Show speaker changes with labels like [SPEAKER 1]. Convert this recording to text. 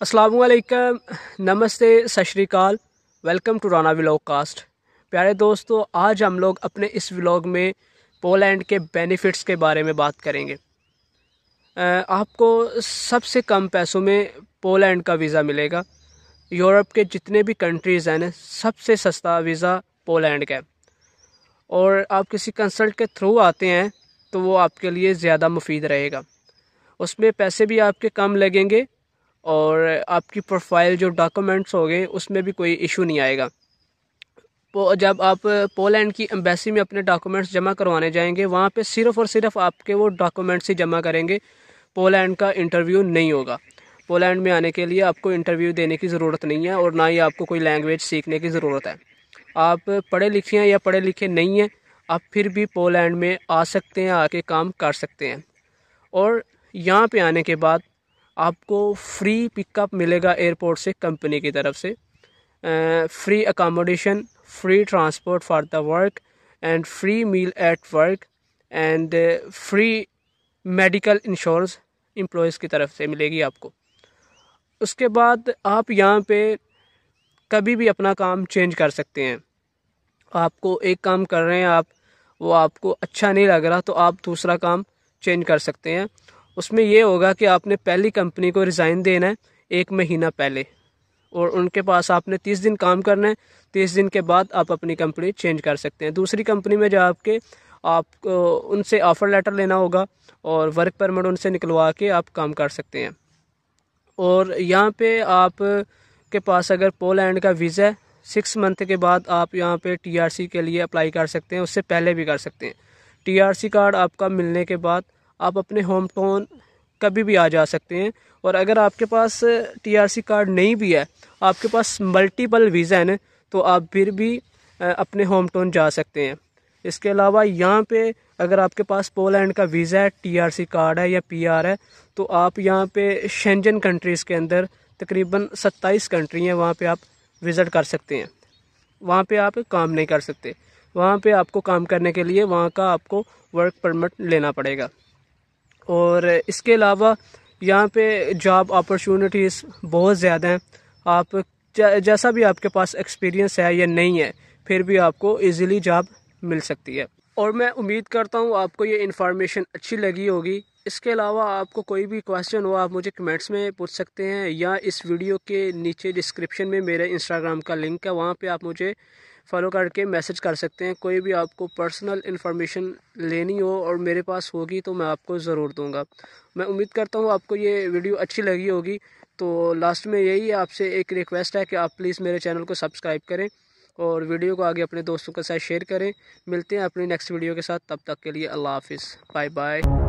[SPEAKER 1] असलकम नमस्ते सतरीकाल welcome to Rana vlog cast प्यारे दोस्तों आज हम लोग अपने इस व्लॉग में पोलैंड के बेनिफिट्स के बारे में बात करेंगे आपको सबसे कम पैसों में पोलैंड का वीज़ा मिलेगा यूरोप के जितने भी कंट्रीज़ हैं सबसे सस्ता वीज़ा पोलैंड का है और आप किसी कंसल्ट के थ्रू आते हैं तो वो आपके लिए ज़्यादा मुफीद रहेगा उसमें पैसे भी आपके कम लगेंगे और आपकी प्रोफाइल जो डॉक्यूमेंट्स हो गए उसमें भी कोई इशू नहीं आएगा जब आप पोलैंड की एम्बेसी में अपने डॉक्यूमेंट्स जमा करवाने जाएंगे वहाँ पे सिर्फ और सिर्फ आपके वो डॉक्यूमेंट्स ही जमा करेंगे पोलैंड का इंटरव्यू नहीं होगा पोलैंड में आने के लिए आपको इंटरव्यू देने की ज़रूरत नहीं है और ना ही आपको कोई लैंग्वेज सीखने की ज़रूरत है आप पढ़े लिखे हैं या पढ़े लिखे नहीं हैं आप फिर भी पोलैंड में आ सकते हैं आके काम कर सकते हैं और यहाँ पे आने के बाद आपको फ्री पिकअप मिलेगा एयरपोर्ट से कंपनी की तरफ से free accommodation free transport for the work and free meal at work and free medical insurance employees की तरफ से मिलेगी आपको उसके बाद आप यहाँ पे कभी भी अपना काम चेंज कर सकते हैं आपको एक काम कर रहे हैं आप वो आपको अच्छा नहीं लग रहा तो आप दूसरा काम चेंज कर सकते हैं उसमें यह होगा कि आपने पहली कंपनी को रिज़ाइन देना है एक महीना पहले और उनके पास आपने तीस दिन काम करना है तीस दिन के बाद आप अपनी कंपनी चेंज कर सकते हैं दूसरी कंपनी में जा आपके आप उनसे ऑफ़र लेटर लेना होगा और वर्क परमिट उनसे निकलवा के आप काम कर सकते हैं और यहाँ पे आप के पास अगर पोलैंड का वीज़ा है सिक्स मंथ के बाद आप यहाँ पे टीआरसी के लिए अप्लाई कर सकते हैं उससे पहले भी कर सकते हैं टीआरसी कार्ड आपका मिलने के बाद आप अपने होम टाउन कभी भी आ जा सकते हैं और अगर आपके पास टीआरसी कार्ड नहीं भी है आपके पास मल्टीपल वीज़ा है तो आप फिर भी अपने होम टाउन जा सकते हैं इसके अलावा यहाँ पे अगर आपके पास पोलैंड का वीज़ा है टी कार्ड है या पी है तो आप यहाँ पर शेंजन कंट्रीज़ के अंदर तकरीबन सत्ताईस कंट्री हैं वहाँ पे आप विज़िट कर सकते हैं वहाँ पे आप काम नहीं कर सकते वहाँ पे आपको काम करने के लिए वहाँ का आपको वर्क परमिट लेना पड़ेगा और इसके अलावा यहाँ पे जॉब अपॉर्चुनिटीज़ बहुत ज़्यादा हैं आप जैसा भी आपके पास एक्सपीरियंस है या नहीं है फिर भी आपको इजीली जॉब मिल सकती है और मैं उम्मीद करता हूँ आपको ये इन्फॉर्मेशन अच्छी लगी होगी इसके अलावा आपको कोई भी क्वेश्चन हो आप मुझे कमेंट्स में पूछ सकते हैं या इस वीडियो के नीचे डिस्क्रिप्शन में मेरे इंस्टाग्राम का लिंक है वहाँ पे आप मुझे फॉलो करके मैसेज कर सकते हैं कोई भी आपको पर्सनल इन्फॉर्मेशन लेनी हो और मेरे पास होगी तो मैं आपको ज़रूर दूंगा मैं उम्मीद करता हूँ आपको ये वीडियो अच्छी लगी होगी तो लास्ट में यही आपसे एक रिक्वेस्ट है कि आप प्लीज़ मेरे चैनल को सब्सक्राइब करें और वीडियो को आगे अपने दोस्तों के साथ शेयर करें मिलते हैं अपनी नेक्स्ट वीडियो के साथ तब तक के लिए अल्लाह हाफिज़ बाय बाय